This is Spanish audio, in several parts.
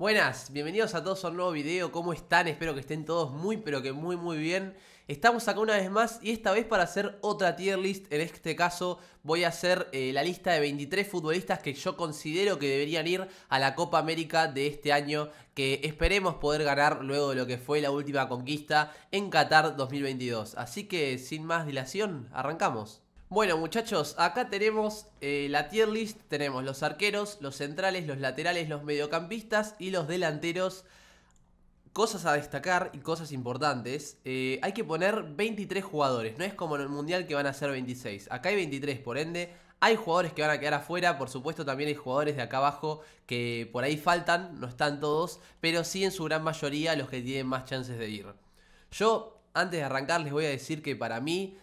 Buenas, bienvenidos a todos a un nuevo video, ¿cómo están? Espero que estén todos muy pero que muy muy bien Estamos acá una vez más y esta vez para hacer otra tier list, en este caso voy a hacer eh, la lista de 23 futbolistas que yo considero que deberían ir a la Copa América de este año que esperemos poder ganar luego de lo que fue la última conquista en Qatar 2022 Así que sin más dilación, arrancamos bueno, muchachos, acá tenemos eh, la tier list. Tenemos los arqueros, los centrales, los laterales, los mediocampistas y los delanteros. Cosas a destacar y cosas importantes. Eh, hay que poner 23 jugadores. No es como en el Mundial que van a ser 26. Acá hay 23, por ende, hay jugadores que van a quedar afuera, por supuesto también hay jugadores de acá abajo que por ahí faltan, no están todos, pero sí en su gran mayoría los que tienen más chances de ir. Yo, antes de arrancar, les voy a decir que para mí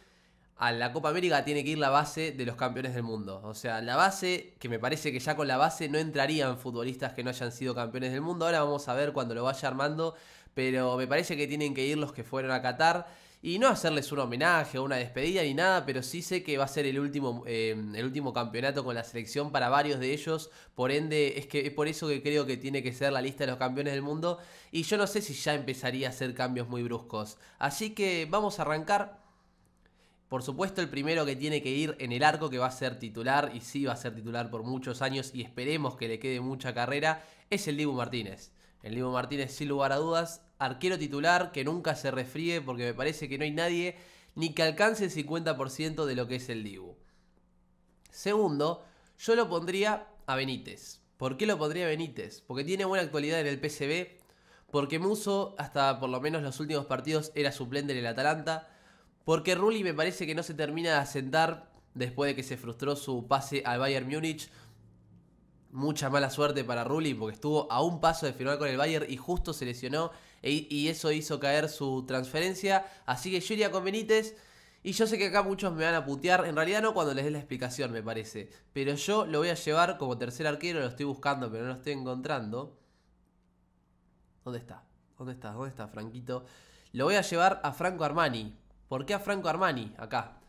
a la Copa América tiene que ir la base de los campeones del mundo. O sea, la base, que me parece que ya con la base no entrarían futbolistas que no hayan sido campeones del mundo. Ahora vamos a ver cuando lo vaya armando, pero me parece que tienen que ir los que fueron a Qatar. Y no hacerles un homenaje o una despedida ni nada, pero sí sé que va a ser el último, em, el último campeonato con la selección para varios de ellos. Por ende, es que es por eso que creo que tiene que ser la lista de los campeones del mundo. Y yo no sé si ya empezaría a hacer cambios muy bruscos. Así que vamos a arrancar por supuesto, el primero que tiene que ir en el arco, que va a ser titular, y sí va a ser titular por muchos años, y esperemos que le quede mucha carrera, es el Dibu Martínez. El Dibu Martínez, sin lugar a dudas, arquero titular, que nunca se refríe, porque me parece que no hay nadie ni que alcance el 50% de lo que es el Dibu. Segundo, yo lo pondría a Benítez. ¿Por qué lo pondría a Benítez? Porque tiene buena actualidad en el PCB, porque Muso, hasta por lo menos los últimos partidos, era suplente en el Atalanta porque Rulli me parece que no se termina de asentar después de que se frustró su pase al Bayern Múnich. Mucha mala suerte para Rulli porque estuvo a un paso de firmar con el Bayern y justo se lesionó e, y eso hizo caer su transferencia. Así que Julia iría con Benítez. Y yo sé que acá muchos me van a putear, en realidad no cuando les dé la explicación me parece, pero yo lo voy a llevar como tercer arquero, lo estoy buscando pero no lo estoy encontrando. ¿Dónde está? ¿Dónde está? ¿Dónde está Franquito? Lo voy a llevar a Franco Armani, ¿Por qué a Franco Armani acá?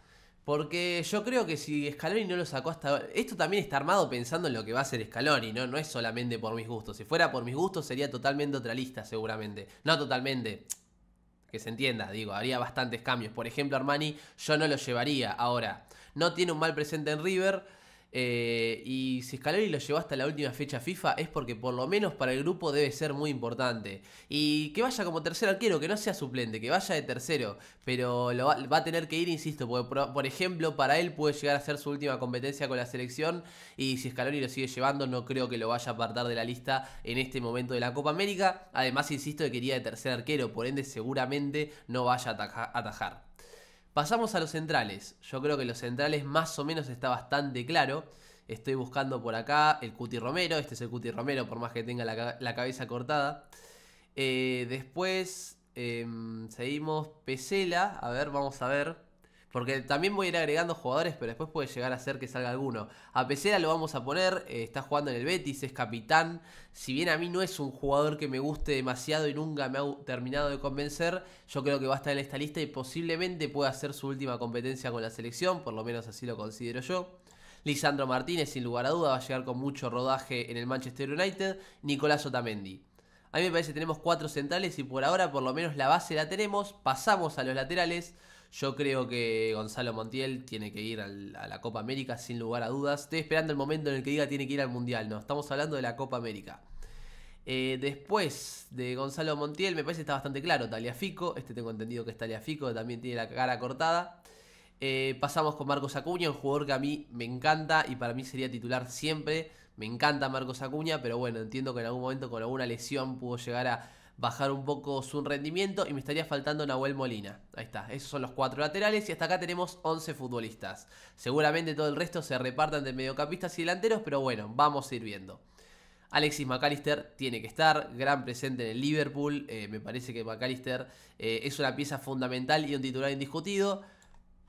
Porque yo creo que si Scaloni no lo sacó hasta... Esto también está armado pensando en lo que va a ser Scaloni, ¿no? No es solamente por mis gustos. Si fuera por mis gustos sería totalmente otra lista, seguramente. No totalmente, que se entienda, digo, haría bastantes cambios. Por ejemplo, Armani yo no lo llevaría. Ahora, no tiene un mal presente en River eh, y si Scaloni lo llevó hasta la última fecha FIFA es porque por lo menos para el grupo debe ser muy importante. Y que vaya como tercer arquero, que no sea suplente, que vaya de tercero. Pero va, a tener que ir, insisto, porque por, ejemplo para él puede llegar a ser su última competencia con la selección. Y si Scaloni lo sigue llevando no creo que lo vaya a apartar de la lista en este momento de la Copa América. Además, insisto, que quería de tercer arquero, por ende seguramente no vaya a atajar. Pasamos a los centrales. Yo creo que los centrales más o menos está bastante claro. Estoy buscando por acá el Cuti Romero. Este es el Cuti Romero, por más que tenga la, cabeza cortada. Eh, después em, seguimos Pesela. A ver, vamos a ver. Porque también voy a ir agregando jugadores, pero después puede llegar a ser que salga alguno. A Pesera lo vamos a poner, eh, está jugando en el Betis, es capitán. Si bien a mí no es un jugador que me guste demasiado y nunca me ha terminado de convencer, yo creo que va a estar en esta lista y posiblemente pueda hacer su última competencia con la selección, por lo menos así lo considero yo. Lisandro Martínez, sin lugar a duda, va a llegar con mucho rodaje en el Manchester United. Nicolás Otamendi. A mí me parece que tenemos cuatro centrales y por ahora por lo menos la base la tenemos. Pasamos a los laterales. Yo creo que Gonzalo Montiel tiene que ir a la Copa América sin lugar a dudas. Estoy esperando el momento en el que diga tiene que ir al Mundial. No, estamos hablando de la Copa América. Eh, después de Gonzalo Montiel, me parece que está bastante claro. Taliafico, este tengo entendido que es Taliafico, también tiene la cara cortada. Eh, pasamos con Marcos Acuña, un jugador que a mí me encanta y para mí sería titular siempre. Me encanta Marcos Acuña, pero bueno, entiendo que en algún momento con alguna lesión pudo llegar a, bajar un poco su rendimiento y me estaría faltando Nahuel Molina. Ahí está, esos son los cuatro laterales y hasta acá tenemos 11 futbolistas. Seguramente todo el resto se repartan de mediocampistas y delanteros, pero bueno, vamos a ir viendo. Alexis McAllister tiene que estar, gran presente en el Liverpool, eh, me parece que McAllister eh, es una pieza fundamental y un titular indiscutido.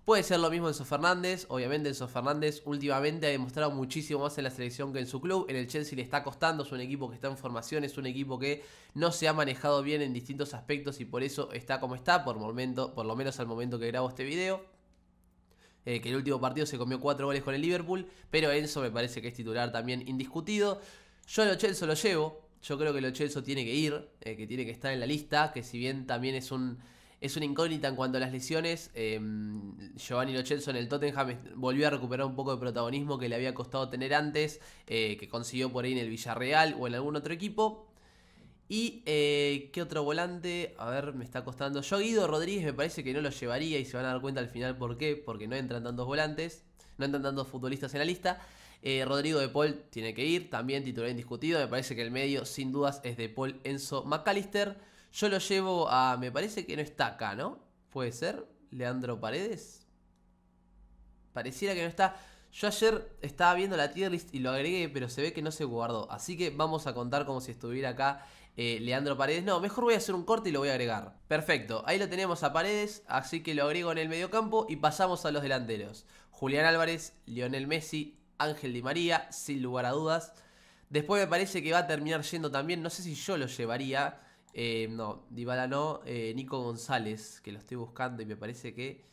Puede ser lo mismo Enzo Fernández, obviamente Enzo Fernández últimamente ha demostrado muchísimo más en la selección que en su club, en el Chelsea le está costando, es un equipo que está en formación, es un equipo que no se ha manejado bien en distintos aspectos y por eso está como está, por, momento, por lo menos al momento que grabo este video. Eh, que el último partido se comió cuatro goles con el Liverpool, pero Enzo me parece que es titular también indiscutido. Yo a lo Chelsea lo llevo, yo creo que el Chelsea tiene que ir, eh, que tiene que estar en la lista, que si bien también es un es una incógnita en cuanto a las lesiones. Em, Giovanni Lochelso en el Tottenham volvió a recuperar un poco de protagonismo que le había costado tener antes, eh, que consiguió por ahí en el Villarreal o en algún otro equipo. Y eh, qué otro volante, a ver, me está costando. Yo Guido Rodríguez me parece que no lo llevaría y se van a dar cuenta al final por qué, porque no entran tantos volantes, no entran tantos futbolistas en la lista. Eh, Rodrigo de Paul tiene que ir, también titular indiscutido. Me parece que el medio, sin dudas, es de Paul Enzo McAllister. Yo lo llevo a. Me parece que no está acá, ¿no? ¿Puede ser? Leandro Paredes. Pareciera que no está. Yo ayer estaba viendo la tier list y lo agregué, pero se ve que no se guardó. Así que vamos a contar como si estuviera acá eh, Leandro Paredes. No, mejor voy a hacer un corte y lo voy a agregar. Perfecto, ahí lo tenemos a Paredes, así que lo agrego en el mediocampo y pasamos a los delanteros. Julián Álvarez, Lionel Messi, Ángel Di María, sin lugar a dudas. Después me parece que va a terminar yendo también, no sé si yo lo llevaría eh, no, Dybala no, eh, Nico González, que lo estoy buscando y me parece que...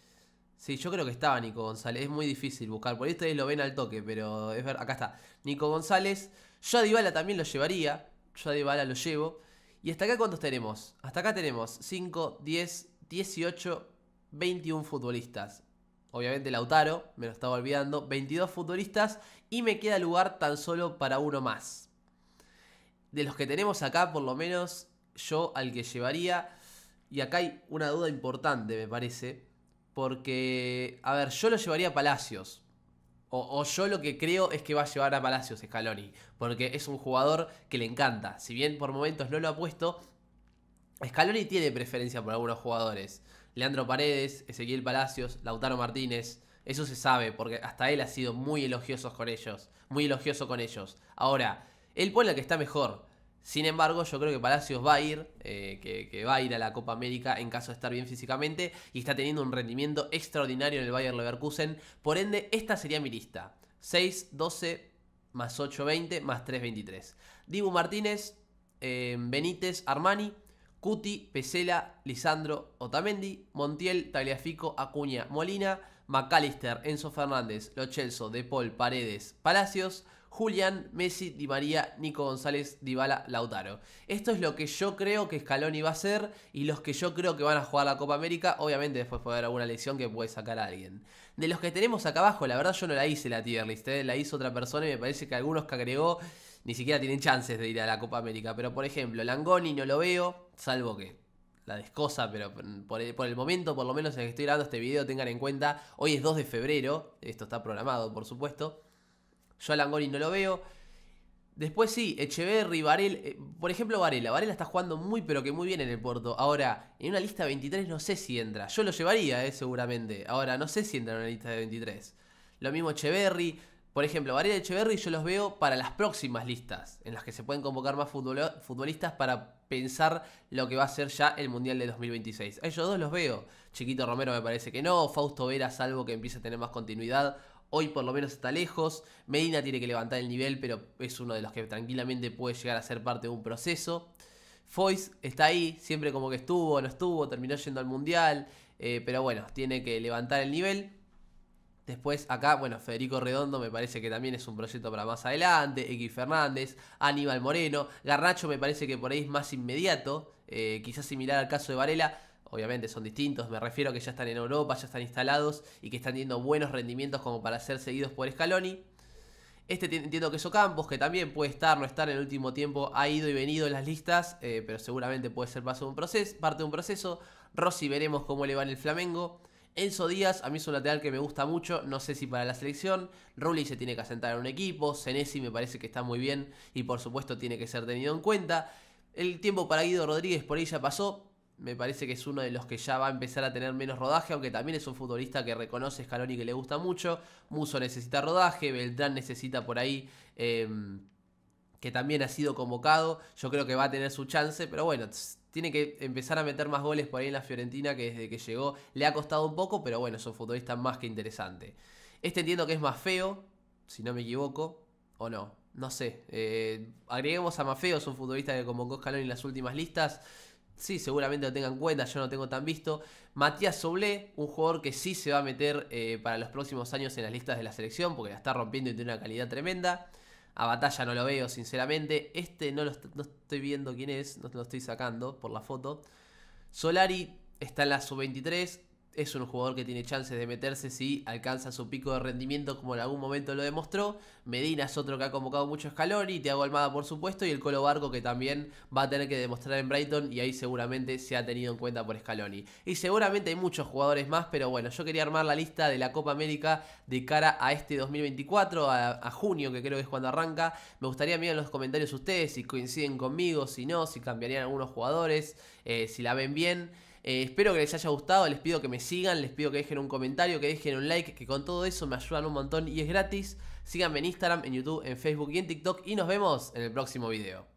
Sí, yo creo que estaba Nico González, es muy difícil buscar, por esto ustedes lo ven al toque, pero es ver, acá está, Nico González, yo a Dybala también lo llevaría, yo a Dybala lo llevo, y hasta acá cuántos tenemos, hasta acá tenemos 5, 10, 18, 21 futbolistas, obviamente Lautaro, me lo estaba olvidando, 22 futbolistas y me queda lugar tan solo para uno más. De los que tenemos acá, por lo menos, yo al que llevaría, y acá hay una duda importante, me parece, porque, a ver, yo lo llevaría a Palacios. O, yo lo que creo es que va a llevar a Palacios escaloni porque es un jugador que le encanta. Si bien por momentos no lo ha puesto, escaloni tiene preferencia por algunos jugadores. Leandro Paredes, Ezequiel Palacios, Lautaro Martínez, eso se sabe, porque hasta él ha sido muy elogioso con ellos. Muy elogioso con ellos. Ahora, él pone la que está mejor. Sin embargo, yo creo que Palacios va a ir, eh, que, va a ir a la Copa América en caso de estar bien físicamente y está teniendo un rendimiento extraordinario en el Bayern Leverkusen. Por ende, esta sería mi lista. 6, 12, más 8, 20, más 3, 23. Dibu Martínez, eh, Benítez, Armani, Cuti, Pesela, Lisandro, Otamendi, Montiel, Tagliafico, Acuña, Molina. McAllister, Enzo Fernández, Lochelso, De Paul, Paredes, Palacios, Julián, Messi, Di María, Nico González, Dybala, Lautaro. Esto es lo que yo creo que Scaloni va a hacer y los que yo creo que van a jugar la Copa América. Obviamente después puede haber alguna lesión que puede sacar alguien. De los que tenemos acá abajo, la verdad yo no la hice la tier list, eh, la hizo otra persona y me parece que algunos que agregó ni siquiera tienen chances de ir a la Copa América. Pero por ejemplo, Langoni no lo veo, salvo que la descosa, pero por el, momento, por lo menos en el que estoy grabando este video, tengan en cuenta, hoy es 2 de febrero, esto está programado, por supuesto. Yo a Langoni no lo veo. Después sí, Echeverry, Varela, eh, por ejemplo Varela, Varela está jugando muy pero que muy bien en el puerto. Ahora, en una lista de 23 no sé si entra, yo lo llevaría, eh, seguramente. Ahora, no sé si entra en una lista de 23. Lo mismo Echeverry, por ejemplo, Varela y yo los veo para las próximas listas, en las que se pueden convocar más futbolistas para pensar lo que va a ser ya el Mundial de 2026. A ellos dos los veo. Chiquito Romero me parece que no, Fausto Vera salvo que empieza a tener más continuidad. Hoy por lo menos está lejos. Medina tiene que levantar el nivel, pero es uno de los que tranquilamente puede llegar a ser parte de un proceso. Foyz está ahí, siempre como que estuvo, no estuvo, terminó yendo al Mundial, eh, pero bueno, tiene que levantar el nivel. Después acá, bueno, Federico Redondo me parece que también es un proyecto para más adelante, X Fernández, Aníbal Moreno, Garracho me parece que por ahí es más inmediato, eh, quizás similar al caso de Varela, obviamente son distintos, me refiero a que ya están en Europa, ya están instalados y que están teniendo buenos rendimientos como para ser seguidos por Scaloni. Este entiendo que es Ocampos, que también puede estar, no estar en el último tiempo, ha ido y venido en las listas, eh, pero seguramente puede ser paso de un proceso, parte de un proceso. Rossi veremos cómo le va en el Flamengo. Enzo Díaz, a mí es un lateral que me gusta mucho, no sé si para la selección. Rulli se tiene que asentar en un equipo, Senesi me parece que está muy bien y por supuesto tiene que ser tenido en cuenta. El tiempo para Guido Rodríguez por ahí ya pasó, me parece que es uno de los que ya va a empezar a tener menos rodaje, aunque también es un futbolista que reconoce Scaloni que le gusta mucho. Muso necesita rodaje, Beltrán necesita por ahí... Eh, que también ha sido convocado, yo creo que va a tener su chance, pero bueno, tiene que empezar a meter más goles por ahí en la Fiorentina, que desde que llegó le ha costado un poco, pero bueno, es un futbolista más que interesante. Este entiendo que es más feo, si no me equivoco, o no, no sé. Eh, agreguemos a Mafeo, es un futbolista que convocó Scaloni en las últimas listas. Sí, seguramente lo tengan en cuenta, yo no tengo tan visto. Matías Soblé, un jugador que sí se va a meter eh, para los próximos años en las listas de la selección, porque la está rompiendo y tiene una calidad tremenda. A Batalla no lo veo, sinceramente. Este no, lo estoy viendo quién es, no lo estoy sacando por la foto. Solari está en la sub-23 es un jugador que tiene chances de meterse si alcanza su pico de rendimiento como en algún momento lo demostró. Medina es otro que ha convocado mucho escalón y Thiago Almada por supuesto y el Colo Barco que también va a tener que demostrar en Brighton y ahí seguramente se ha tenido en cuenta por Scaloni. Y seguramente hay muchos jugadores más, pero bueno, yo quería armar la lista de la Copa América de cara a este 2024, a, junio que creo que es cuando arranca. Me gustaría mirar en los comentarios ustedes si coinciden conmigo, si no, si cambiarían algunos jugadores, eh, si la ven bien. Eh, espero que les haya gustado, les pido que me sigan, les pido que dejen un comentario, que dejen un like, que con todo eso me ayudan un montón y es gratis. Síganme en Instagram, en YouTube, en Facebook y en TikTok y nos vemos en el próximo video.